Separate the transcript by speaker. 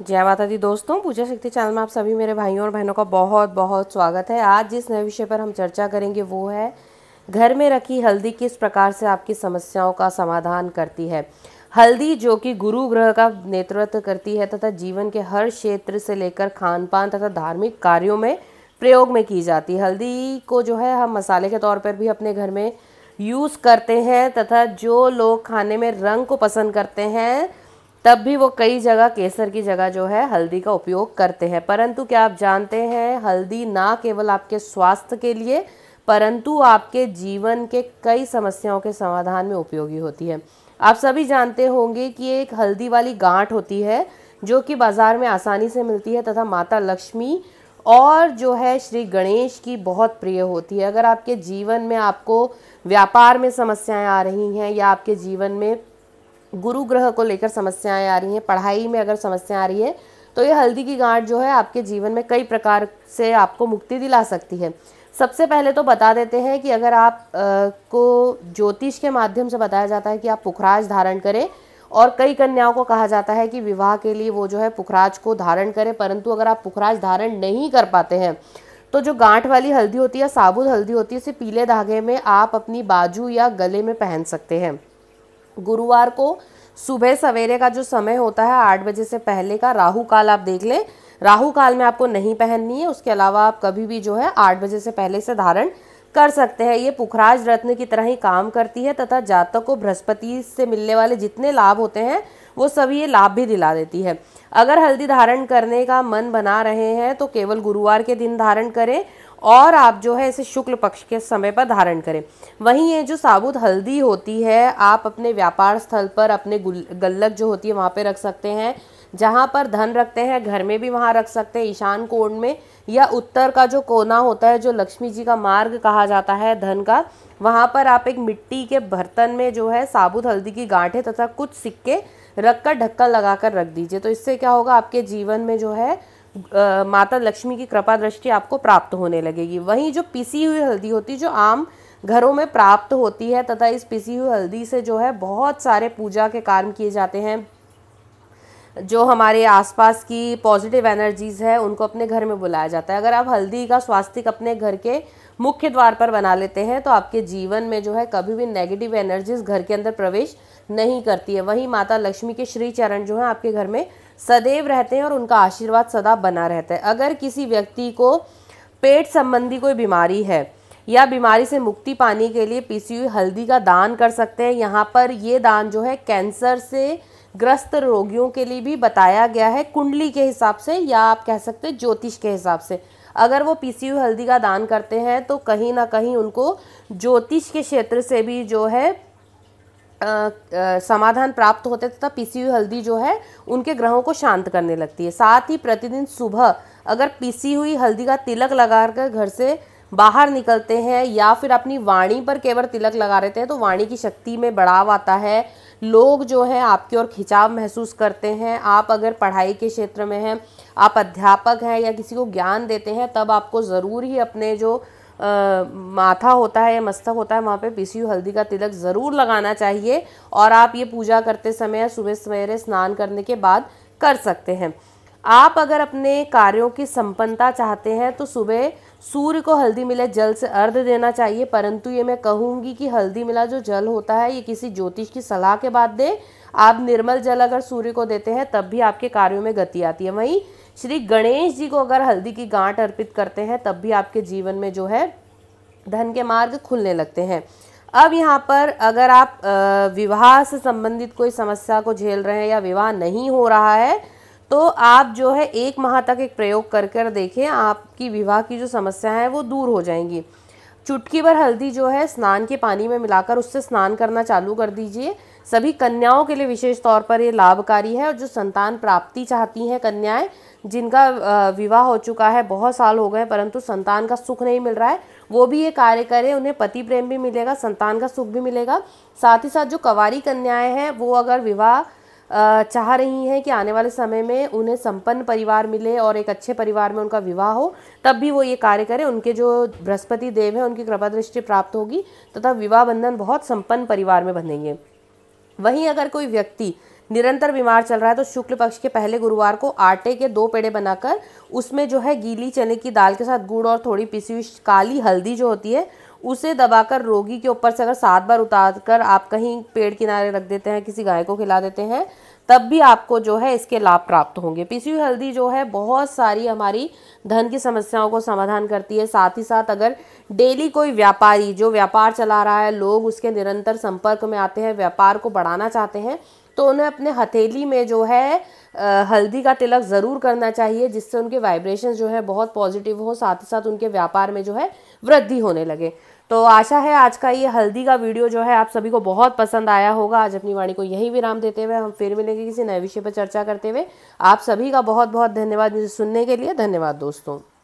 Speaker 1: जय माता दी दोस्तों पूजा शक्ति चैनल में आप सभी मेरे भाइयों और बहनों का बहुत बहुत स्वागत है आज जिस नए विषय पर हम चर्चा करेंगे वो है घर में रखी हल्दी किस प्रकार से आपकी समस्याओं का समाधान करती है हल्दी जो कि गुरु ग्रह का नेतृत्व करती है तथा जीवन के हर क्षेत्र से लेकर खान पान तथा धार्मिक कार्यों में प्रयोग में की जाती है हल्दी को जो है हम मसाले के तौर पर भी अपने घर में यूज़ करते हैं तथा जो लोग खाने में रंग को पसंद करते हैं तब भी वो कई जगह केसर की जगह जो है हल्दी का उपयोग करते हैं परंतु क्या आप जानते हैं हल्दी ना केवल आपके स्वास्थ्य के लिए परंतु आपके जीवन के कई समस्याओं के समाधान में उपयोगी होती है आप सभी जानते होंगे कि एक हल्दी वाली गांठ होती है जो कि बाज़ार में आसानी से मिलती है तथा माता लक्ष्मी और जो है श्री गणेश की बहुत प्रिय होती है अगर आपके जीवन में आपको व्यापार में समस्याएं आ रही हैं या आपके जीवन में गुरु ग्रह को लेकर समस्याएं आ रही हैं पढ़ाई में अगर समस्या आ रही है तो ये हल्दी की गांठ जो है आपके जीवन में कई प्रकार से आपको मुक्ति दिला सकती है सबसे पहले तो बता देते हैं कि अगर आप आ, को ज्योतिष के माध्यम से बताया जाता है कि आप पुखराज धारण करें और कई कन्याओं को कहा जाता है कि विवाह के लिए वो जो है पुखराज को धारण करें परंतु अगर आप पुखराज धारण नहीं कर पाते हैं तो जो गांठ वाली हल्दी होती है साबुत हल्दी होती है इसे पीले धागे में आप अपनी बाजू या गले में पहन सकते हैं गुरुवार को सुबह सवेरे का जो समय होता है आठ बजे से पहले का राहु काल आप देख लें राहु काल में आपको नहीं पहननी है उसके अलावा आप कभी भी जो है आठ बजे से पहले से धारण कर सकते हैं ये पुखराज रत्न की तरह ही काम करती है तथा जातक को बृहस्पति से मिलने वाले जितने लाभ होते हैं वो सभी ये लाभ भी दिला देती है अगर हल्दी धारण करने का मन बना रहे हैं तो केवल गुरुवार के दिन धारण करें और आप जो है इसे शुक्ल पक्ष के समय पर धारण करें वहीं ये जो साबुत हल्दी होती है आप अपने व्यापार स्थल पर अपने गल्लक जो होती है वहाँ पर रख सकते हैं जहाँ पर धन रखते हैं घर में भी वहाँ रख सकते हैं ईशान कोण में या उत्तर का जो कोना होता है जो लक्ष्मी जी का मार्ग कहा जाता है धन का वहाँ पर आप एक मिट्टी के बर्तन में जो है साबुत हल्दी की गांठें तथा कुछ सिक्के रखकर ढक्का ढक्कन लगा कर रख दीजिए तो इससे क्या होगा आपके जीवन में जो है माता लक्ष्मी की कृपा दृष्टि आपको प्राप्त होने लगेगी वहीं जो पिसी हुई हल्दी होती है जो आम घरों में प्राप्त होती है तथा इस पिसी हुई हल्दी से जो है बहुत सारे पूजा के कार्य किए जाते हैं जो हमारे आसपास की पॉजिटिव एनर्जीज़ है उनको अपने घर में बुलाया जाता है अगर आप हल्दी का स्वास्थ्य अपने घर के मुख्य द्वार पर बना लेते हैं तो आपके जीवन में जो है कभी भी नेगेटिव एनर्जीज घर के अंदर प्रवेश नहीं करती है वहीं माता लक्ष्मी के श्री चरण जो हैं आपके घर में सदैव रहते हैं और उनका आशीर्वाद सदा बना रहता है अगर किसी व्यक्ति को पेट संबंधी कोई बीमारी है या बीमारी से मुक्ति पाने के लिए पीसी हुई हल्दी का दान कर सकते हैं यहाँ पर ये दान जो है कैंसर से ग्रस्त रोगियों के लिए भी बताया गया है कुंडली के हिसाब से या आप कह सकते हैं ज्योतिष के हिसाब से अगर वो पीसी हुई हल्दी का दान करते हैं तो कहीं ना कहीं उनको ज्योतिष के क्षेत्र से भी जो है समाधान प्राप्त होते तथा पीसी हुई हल्दी जो है उनके ग्रहों को शांत करने लगती है साथ ही प्रतिदिन सुबह अगर पीसी हुई हल्दी का तिलक लगा कर घर से बाहर निकलते हैं या फिर अपनी वाणी पर केवल तिलक लगा रहते हैं तो वाणी की शक्ति में बढ़ाव आता है लोग जो है आपकी ओर खिंचाव महसूस करते हैं आप अगर पढ़ाई के क्षेत्र में हैं आप अध्यापक हैं या किसी को ज्ञान देते हैं तब आपको ज़रूर ही अपने जो माथा होता है या मस्तक होता है वहाँ पे पिसी हुई हल्दी का तिलक ज़रूर लगाना चाहिए और आप ये पूजा करते समय या सुबह सवेरे स्नान करने के बाद कर सकते हैं आप अगर अपने कार्यों की संपन्नता चाहते हैं तो सुबह सूर्य को हल्दी मिले जल से अर्ध देना चाहिए परंतु ये मैं कहूँगी कि हल्दी मिला जो जल होता है ये किसी ज्योतिष की सलाह के बाद दें आप निर्मल जल अगर सूर्य को देते हैं तब भी आपके कार्यों में गति आती है वहीं श्री गणेश जी को अगर हल्दी की गांठ अर्पित करते हैं तब भी आपके जीवन में जो है धन के मार्ग खुलने लगते हैं अब यहाँ पर अगर आप विवाह से संबंधित कोई समस्या को झेल रहे हैं या विवाह नहीं हो रहा है तो आप जो है एक माह तक एक प्रयोग कर कर देखें आपकी विवाह की जो समस्या है वो दूर हो जाएंगी चुटकी भर हल्दी जो है स्नान के पानी में मिलाकर उससे स्नान करना चालू कर दीजिए सभी कन्याओं के लिए विशेष तौर पर ये लाभकारी है और जो संतान प्राप्ति चाहती हैं कन्याएं जिनका विवाह हो चुका है बहुत साल हो गए परंतु संतान का सुख नहीं मिल रहा है वो भी ये कार्य करें उन्हें पति प्रेम भी मिलेगा संतान का सुख भी मिलेगा साथ ही साथ जो कवारी कन्याएं हैं वो अगर विवाह चाह रही हैं कि आने वाले समय में उन्हें संपन्न परिवार मिले और एक अच्छे परिवार में उनका विवाह हो तब भी वो ये कार्य करें उनके जो बृहस्पति देव हैं उनकी कृपा दृष्टि प्राप्त होगी तथा विवाह बंधन बहुत संपन्न परिवार में बंधेंगे वहीं अगर कोई व्यक्ति निरंतर बीमार चल रहा है तो शुक्ल पक्ष के पहले गुरुवार को आटे के दो पेड़े बनाकर उसमें जो है गीली चने की दाल के साथ गुड़ और थोड़ी पिसी हुई काली हल्दी जो होती है उसे दबाकर रोगी के ऊपर से अगर सात बार उतार कर आप कहीं पेड़ किनारे रख देते हैं किसी गाय को खिला देते हैं तब भी आपको जो है इसके लाभ प्राप्त होंगे पीसी हल्दी जो है बहुत सारी हमारी धन की समस्याओं को समाधान करती है साथ ही साथ अगर डेली कोई व्यापारी जो व्यापार चला रहा है लोग उसके निरंतर संपर्क में आते हैं व्यापार को बढ़ाना चाहते हैं तो उन्हें अपने हथेली में जो है हल्दी का तिलक ज़रूर करना चाहिए जिससे उनके वाइब्रेशन जो है बहुत पॉजिटिव हो साथ ही साथ उनके व्यापार में जो है वृद्धि होने लगे तो आशा है आज का ये हल्दी का वीडियो जो है आप सभी को बहुत पसंद आया होगा आज अपनी वाणी को यहीं विराम देते हुए हम फिर मिलेंगे किसी नए विषय पर चर्चा करते हुए आप सभी का बहुत बहुत धन्यवाद मुझे सुनने के लिए धन्यवाद दोस्तों